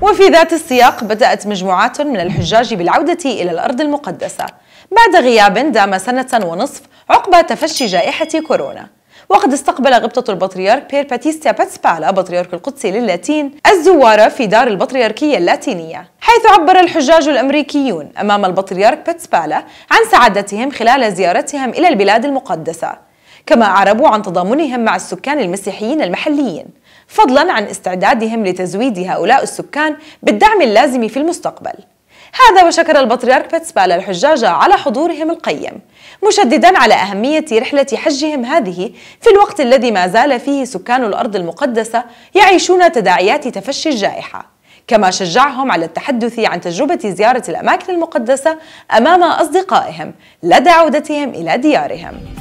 وفي ذات السياق بدأت مجموعات من الحجاج بالعودة إلى الأرض المقدسة بعد غياب دام سنة ونصف عقب تفشي جائحة كورونا وقد استقبل غبطة البطريرك بير باتيستيا باتسبالا بطريرك القدس للاتين الزوار في دار البطريركية اللاتينية حيث عبر الحجاج الأمريكيون أمام البطريرك باتسبالا عن سعادتهم خلال زيارتهم إلى البلاد المقدسة كما أعربوا عن تضامنهم مع السكان المسيحيين المحليين فضلا عن استعدادهم لتزويد هؤلاء السكان بالدعم اللازم في المستقبل هذا وشكر البطريرك بتسبال الحجاج على حضورهم القيم مشددا على أهمية رحلة حجهم هذه في الوقت الذي ما زال فيه سكان الأرض المقدسة يعيشون تداعيات تفشي الجائحة كما شجعهم على التحدث عن تجربة زيارة الأماكن المقدسة أمام أصدقائهم لدى عودتهم إلى ديارهم